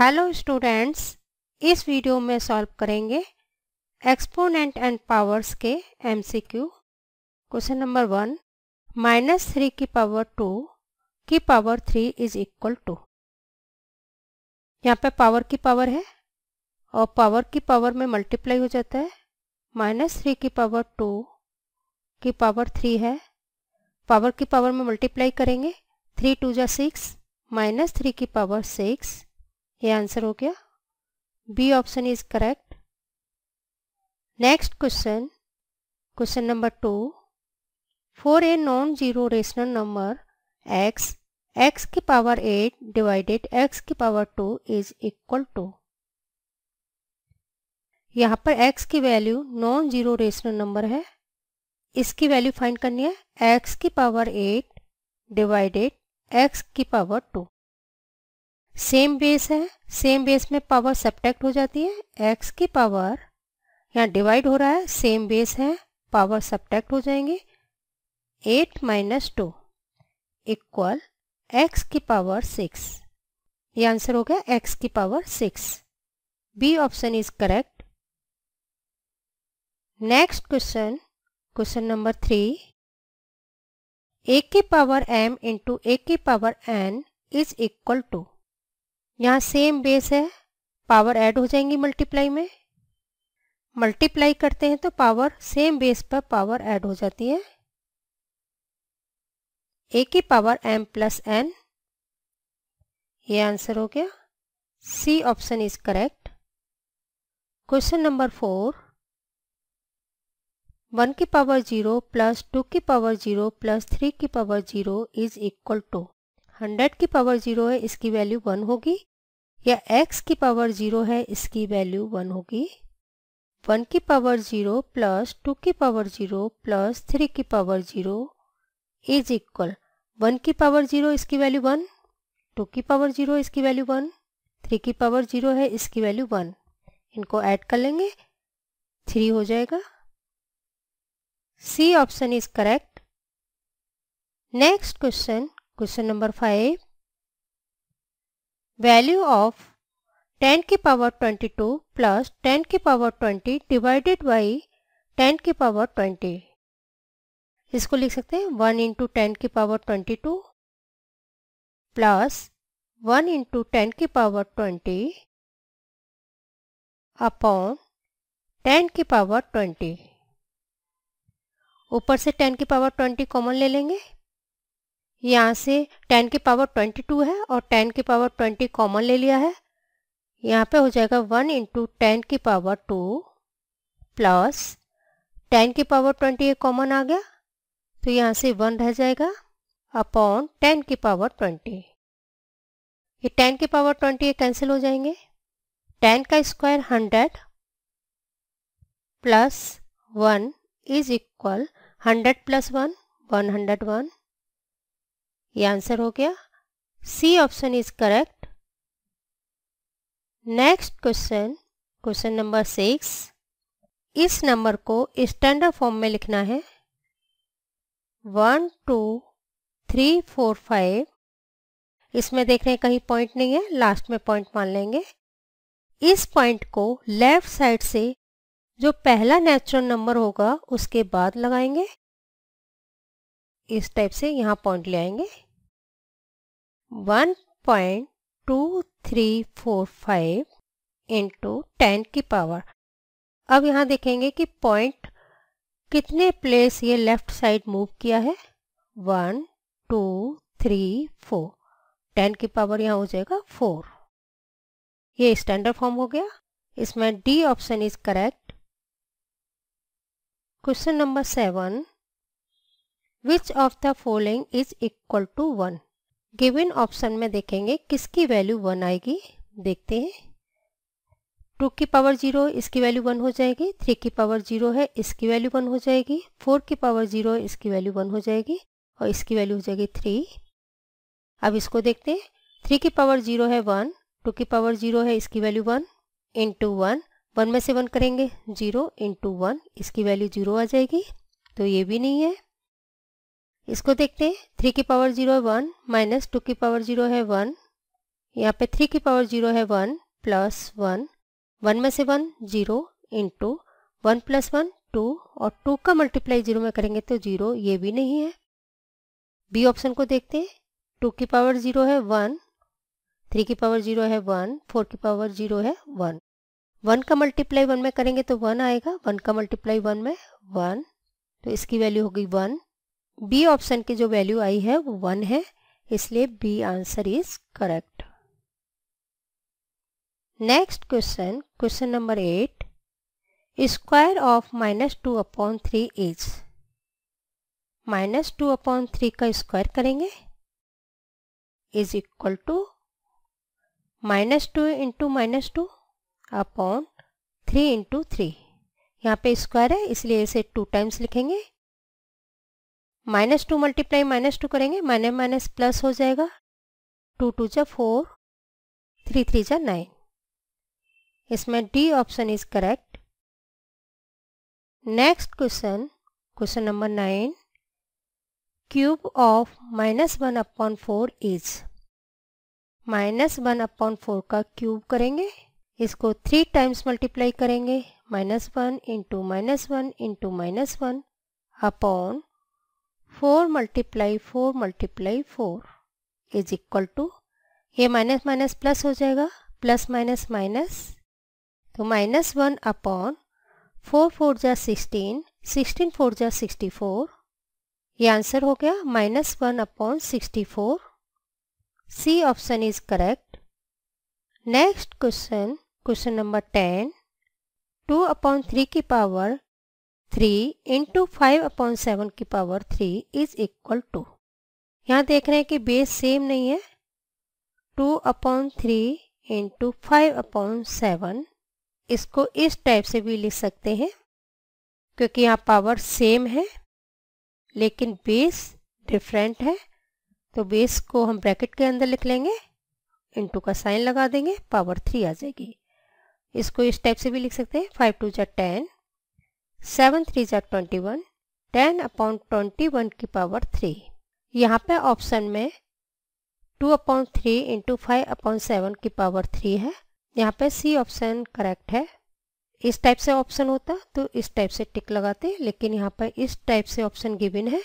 hello students इस video में solve करेंगे एक्सपोनेंट एंड पावर्स के MCQ question number one minus three की पावर टू की power three is equal to यहाँ पे पावर की पावर है और पावर की पावर में मल्टीप्लाई हो जाता है माइनस थ्री की पावर टू की पावर थ्री है पावर की पावर में मल्टीप्लाई करेंगे थ्री टू जा सिक्स माइनस थ्री की पावर सिक्स ये आंसर हो गया B option is correct next question question number two four a non zero rational number x x की पावर एट डिवाइडेड एक्स की power two is equal to यहाँ पर x की value non zero rational number है इसकी value find करनी है x की पावर एट डिवाइडेड एक्स की पावर टू सेम बेस है सेम बेस में पावर सब्ट्रैक्ट हो जाती है एक्स की पावर यहाँ डिवाइड हो रहा है सेम बेस है पावर सब्ट्रैक्ट हो जाएंगे eight minus two equal x की पावर सिक्स ये आंसर हो गया एक्स की power six B option is correct next question question number three a की पावर एम इंटू ए की power n is equal to यहाँ सेम बेस है power add हो जाएंगी मल्टीप्लाई में मल्टीप्लाई करते हैं तो पावर सेम बेस पर पावर ऐड हो जाती है ए की पावर एम प्लस एन ये आंसर हो गया C option is correct question number four one की पावर जीरो प्लस टू की पावर जीरो प्लस थ्री की power zero is equal to hundred की पावर जीरो है इसकी वैल्यू वन होगी या एक्स की पावर जीरो है इसकी वैल्यू वन होगी वन की पावर जीरो प्लस टू की पावर जीरो प्लस थ्री की power zero is equal one की पावर जीरो इसकी वैल्यू वन टू की पावर जीरो इसकी वैल्यू वन थ्री की पावर जीरो है इसकी वैल्यू वन इनको ऐड कर लेंगे थ्री हो जाएगा C option is correct next question question number five value of ten की power twenty two plus ten की power twenty divided by ten की पावर ट्वेंटी इसको लिख सकते हैं वन इंटू टेन की power twenty two plus one into ten की power twenty upon ten की पावर ट्वेंटी ऊपर से टेन की पावर ट्वेंटी कॉमन ले लेंगे यहाँ से टेन के पावर ट्वेंटी टू है और टेन के पावर ट्वेंटी कॉमन ले लिया है यहाँ पे हो जाएगा वन इंटू टेन की पावर टू प्लस टेन की पावर ट्वेंटी ये कॉमन आ गया तो यहाँ से वन रह जाएगा अपॉन टेन की पावर ट्वेंटी ये टेन की पावर ट्वेंटी ये कैंसिल हो जाएंगे टेन का square hundred plus one is equal hundred plus one one hundred one ये आंसर हो गया C option is correct next question question number six इस नंबर को स्टैंडर्ड फॉर्म में लिखना है one two three four five इसमें देख रहे हैं कहीं पॉइंट नहीं है लास्ट में पॉइंट मान लेंगे इस पॉइंट को लेफ्ट साइड से जो पहला नेचुरल नंबर होगा उसके बाद लगाएंगे इस टाइप से यहाँ पॉइंट ले आएंगे 1.2345 इंटू टेन की पावर अब यहाँ देखेंगे कि पॉइंट कितने प्लेस ये लेफ्ट साइड मूव किया है one two three four ten की पावर यहाँ हो जाएगा फोर ये स्टैंडर्ड फॉर्म हो गया इसमें D option is correct question number seven which of the following is equal to one given option में देखेंगे किसकी वैल्यू वन आएगी देखते हैं टू की पावर जीरो इसकी वैल्यू वन हो जाएगी थ्री की पावर जीरो है इसकी वैल्यू वन हो जाएगी फोर की पावर जीरो इसकी वैल्यू वन हो जाएगी और इसकी वैल्यू हो जाएगी थ्री अब इसको देखते हैं थ्री की पावर जीरो है वन टू की पावर जीरो है इसकी value one into one one में से वन करेंगे जीरो इंटू वन इसकी वैल्यू जीरो आ जाएगी तो ये भी नहीं है इसको देखते हैं थ्री की पावर जीरो है वन माइनस टू की पावर जीरो है वन यहाँ पे थ्री की पावर जीरो है वन प्लस वन वन में से one zero into one plus one two और टू का मल्टीप्लाई जीरो में करेंगे तो जीरो ये भी नहीं है बी ऑप्शन को देखते हैं टू की पावर जीरो है वन थ्री की पावर जीरो है वन फोर की पावर जीरो है वन वन का मल्टीप्लाई वन में करेंगे तो वन आएगा वन का मल्टीप्लाई वन में वन तो इसकी वैल्यू होगी वन बी ऑप्शन की जो वैल्यू आई है वो वन है इसलिए B answer is correct next question question number eight square of minus two upon three is minus two upon three का स्क्वायर करेंगे is equal to minus two into minus two upon three into three यहाँ पे square है इसलिए इसे two times लिखेंगे minus two multiply minus two करेंगे minus minus plus हो जाएगा टू टू जा फोर थ्री थ्री जा नाइन इसमें D option is correct next question question number nine cube of minus one upon four is minus one upon four का cube करेंगे इसको three times multiply करेंगे minus one into minus one into minus one upon four multiply four multiply four is equal to ये minus minus plus हो जाएगा plus minus minus तो minus one upon four four जा sixteen sixteen four जा sixty four ये answer हो गया minus one upon sixty four C option is correct next question question number ten two upon three की power three into five upon seven की power three is equal to यहाँ देख रहे हैं कि बेस सेम नहीं है two upon three into five upon seven इसको इस टाइप से भी लिख सकते हैं क्योंकि यहाँ पावर सेम है लेकिन बेस डिफरेंट है तो बेस को हम ब्रैकेट के अंदर लिख लेंगे इंटू का साइन लगा देंगे पावर थ्री आ जाएगी इसको इस टाइप से भी लिख सकते हैं फाइव टू जै टेन सेवन थ्री जै twenty one ten upon twenty one की पावर थ्री यहाँ पे ऑप्शन में two upon three into five upon seven की पावर थ्री है यहाँ पे सी ऑप्शन करेक्ट है इस टाइप से ऑप्शन होता तो इस टाइप से टिक लगाते लेकिन यहाँ पर इस टाइप से ऑप्शन गिविन है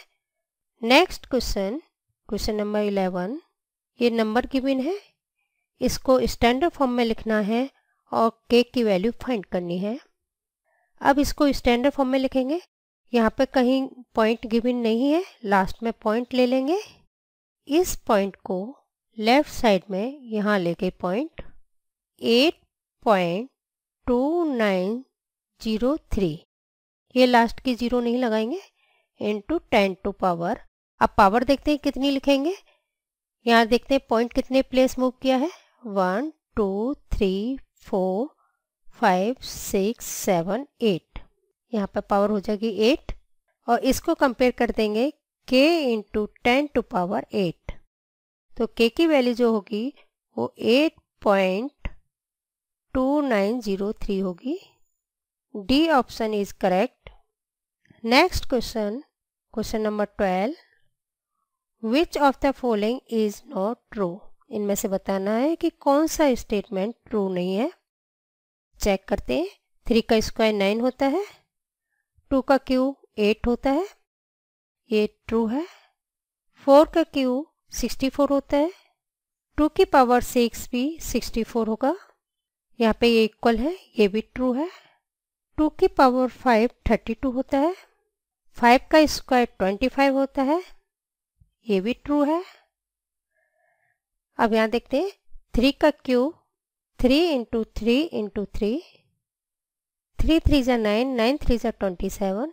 next question question number eleven ये नंबर गिविन है इसको स्टैंडर्ड फॉर्म में लिखना है और के की वैल्यू फाइंड करनी है अब इसको स्टैंडर्ड फॉर्म में लिखेंगे यहाँ पे कहीं पॉइंट गिविन नहीं है लास्ट में पॉइंट ले लेंगे इस पॉइंट को लेफ्ट साइड में यहाँ लेके point eight point two nine zero three ये लास्ट की जीरो नहीं लगाएंगे इंटू टेन टू पावर अब पावर देखते हैं कितनी लिखेंगे यहाँ देखते हैं पॉइंट कितने प्लेस मूव किया है one two three four five six seven eight यहाँ पर पावर हो जाएगी एट और इसको कंपेयर कर देंगे K into ten to power eight तो के की वैल्यू जो होगी वो eight point two nine zero three होगी D option is correct next question question number twelve which of the following is not true इनमें से बताना है कि कौन सा स्टेटमेंट ट्रू नहीं है चेक करते हैं थ्री का स्क्वायर नाइन होता है टू का क्यू एट होता है ये ट्रू है फोर का क्यू सिक्सटी फोर होता है टू की पावर सिक्स भी सिक्सटी फोर होगा यहाँ पे ये इक्वल है ये भी ट्रू है टू की पावर फाइव थर्टी टू होता है फाइव का स्क्वायर ट्वेंटी फाइव होता है ये भी ट्रू है अब यहाँ देखते हैं थ्री का cube three into three into three three three ज़ा नाइन नाइन थ्री ज़ा ट्वेंटी सेवन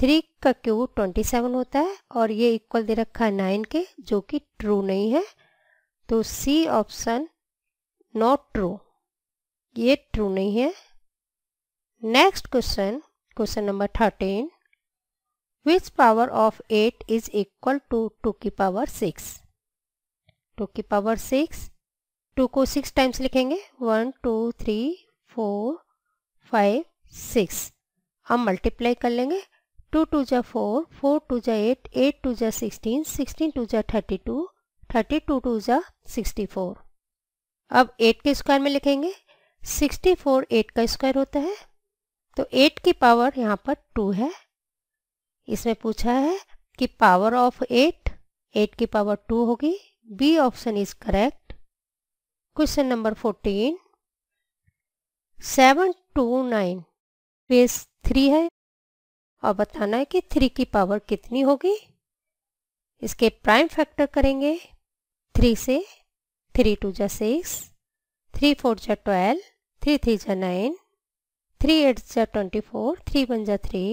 थ्री का क्यू ट्वेंटी सेवन होता है और ये इक्वल दे रखा है नाइन के जो कि ट्रू नहीं है तो सी ऑप्शन नॉट ट्रू ये ट्रू नहीं है next question question number thirteen which power of eight is equal to two की पावर सिक्स टू की पावर सिक्स टू को सिक्स टाइम्स लिखेंगे one two three four five six हम multiply कर लेंगे टू टू जा फोर फोर टू जा eight eight two जा सिक्सटीन सिक्सटीन टू जा thirty two thirty two two जा सिक्सटी फोर अब एट के स्क्वायर में लिखेंगे सिक्सटी फोर एट का स्क्वायर होता है तो एट की पावर यहाँ पर टू है इसमें पूछा है कि पावर ऑफ एट एट की पावर टू होगी B option is correct question number fourteen seven two nine base three है और बताना है कि थ्री की पावर कितनी होगी इसके प्राइम फैक्टर करेंगे थ्री से थ्री टू जा सिक्स थ्री फोर जा ट्वेल्व थ्री थ्री जा नाइन थ्री एट जा ट्वेंटी फोर थ्री वन जा थ्री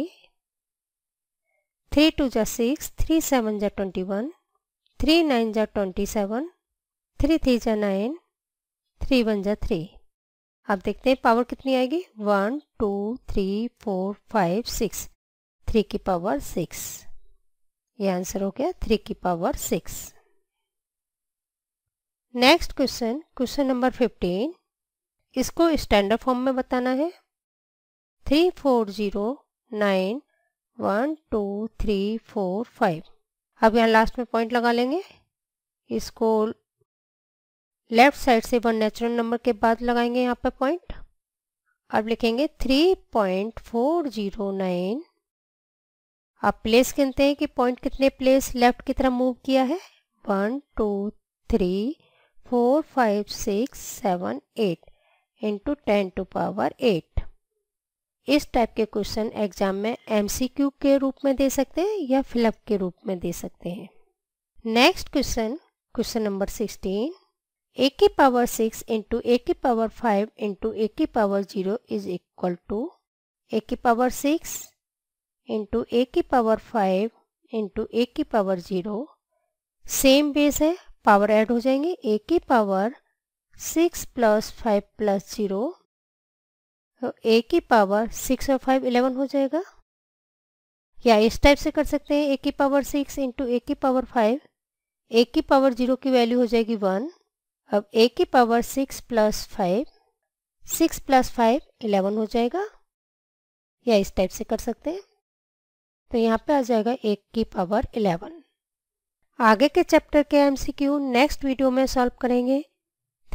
थ्री टू जा सिक्स थ्री सेवन जा ट्वेंटी वन थ्री नाइन जा ट्वेंटी सेवन थ्री थ्री जा नाइन थ्री वन जा थ्री अब देखते हैं पावर कितनी आएगी one two three four five six three की पावर सिक्स ये आंसर हो गया थ्री की power six next question question number fifteen इसको स्टैंडर्ड फॉर्म में बताना है three four zero nine one two three four five अब यहाँ लास्ट में पॉइंट लगा लेंगे इसको लेफ्ट साइड से वन नेचुरल नंबर के बाद लगाएंगे यहाँ पर पॉइंट अब लिखेंगे three point four zero nine अब प्लेस गिनते हैं कि पॉइंट कितने प्लेस लेफ्ट की तरफ मूव किया है one two three four five six seven eight into ten to power eight इस टाइप के क्वेश्चन एग्जाम में एमसीक्यू के रूप में दे सकते हैं या फिलअप के रूप में दे सकते हैं next question question number sixteen a की पावर सिक्स इंटू ए की पावर फाइव इंटू ए की power zero is equal to A की पावर सिक्स इंटू ए की पावर फाइव इंटू ए की पावर जीरो सेम बेस है पावर ऐड हो जाएंगे ए की power six plus five plus zero तो ए की पावर सिक्स और फाइव इलेवन हो जाएगा या इस टाइप से कर सकते हैं ए की पावर सिक्स इंटू ए की पावर फाइव ए की पावर जीरो की वैल्यू हो जाएगी वन अब ए की power six plus five six plus five eleven हो जाएगा या इस टाइप से कर सकते हैं तो यहाँ पे आ जाएगा एक की पावर इलेवन आगे के चैप्टर के एमसीक्यू नेक्स्ट वीडियो में सॉल्व करेंगे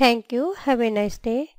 thank you have a nice day